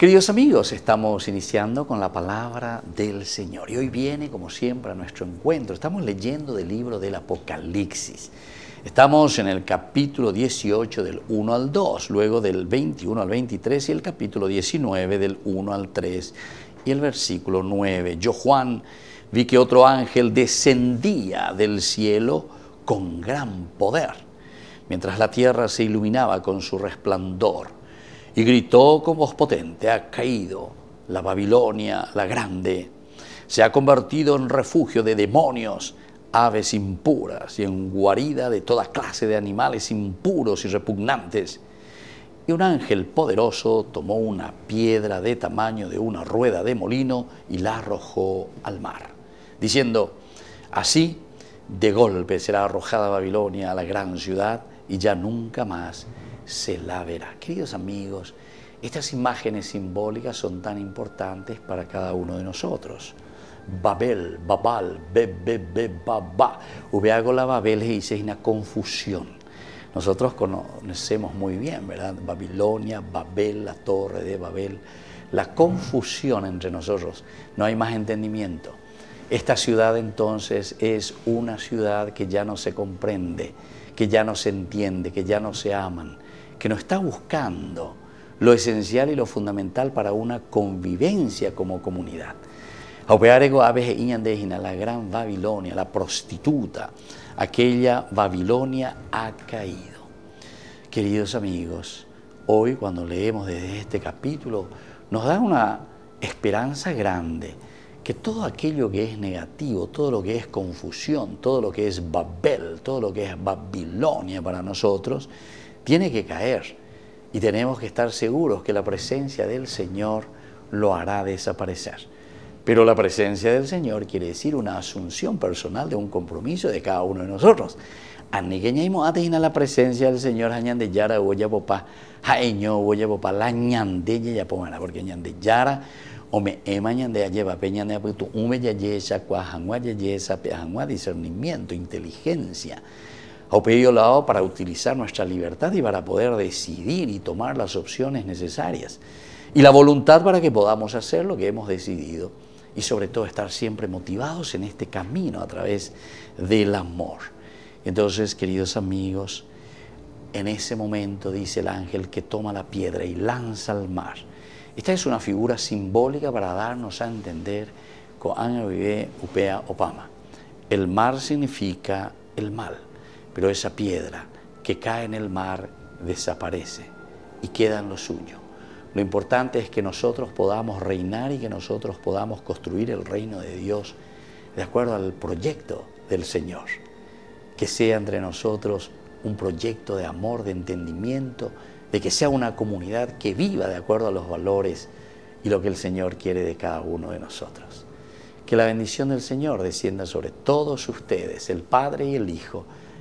Queridos amigos, estamos iniciando con la palabra del Señor y hoy viene como siempre a nuestro encuentro. Estamos leyendo del libro del Apocalipsis. Estamos en el capítulo 18 del 1 al 2, luego del 21 al 23 y el capítulo 19 del 1 al 3 y el versículo 9. Yo Juan vi que otro ángel descendía del cielo con gran poder, mientras la tierra se iluminaba con su resplandor y gritó con voz potente, ha caído la Babilonia la grande, se ha convertido en refugio de demonios, aves impuras y en guarida de toda clase de animales impuros y repugnantes. Y un ángel poderoso tomó una piedra de tamaño de una rueda de molino y la arrojó al mar, diciendo, así de golpe será arrojada Babilonia a la gran ciudad y ya nunca más se la verá. Queridos amigos, estas imágenes simbólicas son tan importantes para cada uno de nosotros. Babel, Babal, Bebebe, Babá. Ubeago la Babel es una confusión. Nosotros conocemos muy bien, ¿verdad? Babilonia, Babel, la torre de Babel. La confusión entre nosotros. No hay más entendimiento. Esta ciudad entonces es una ciudad que ya no se comprende, que ya no se entiende, que ya no se aman que nos está buscando lo esencial y lo fundamental para una convivencia como comunidad. ego e la gran Babilonia, la prostituta, aquella Babilonia ha caído. Queridos amigos, hoy cuando leemos desde este capítulo, nos da una esperanza grande que todo aquello que es negativo, todo lo que es confusión, todo lo que es Babel, todo lo que es Babilonia para nosotros, tiene que caer y tenemos que estar seguros que la presencia del Señor lo hará desaparecer. Pero la presencia del Señor quiere decir una asunción personal de un compromiso de cada uno de nosotros. Anigueñaimo atena la presencia del Señor añande yara oya popa jaeño popa la ya pomana porque ñande yara ome ema ñande lleva peña de ume ya yesa cua discernimiento inteligencia ha pedido para utilizar nuestra libertad y para poder decidir y tomar las opciones necesarias. Y la voluntad para que podamos hacer lo que hemos decidido y sobre todo estar siempre motivados en este camino a través del amor. Entonces, queridos amigos, en ese momento dice el ángel que toma la piedra y lanza al mar. Esta es una figura simbólica para darnos a entender Vive Upea Opama. El mar significa el mal. Pero esa piedra que cae en el mar desaparece y queda en lo suyo. Lo importante es que nosotros podamos reinar y que nosotros podamos construir el reino de Dios de acuerdo al proyecto del Señor. Que sea entre nosotros un proyecto de amor, de entendimiento, de que sea una comunidad que viva de acuerdo a los valores y lo que el Señor quiere de cada uno de nosotros. Que la bendición del Señor descienda sobre todos ustedes, el Padre y el Hijo,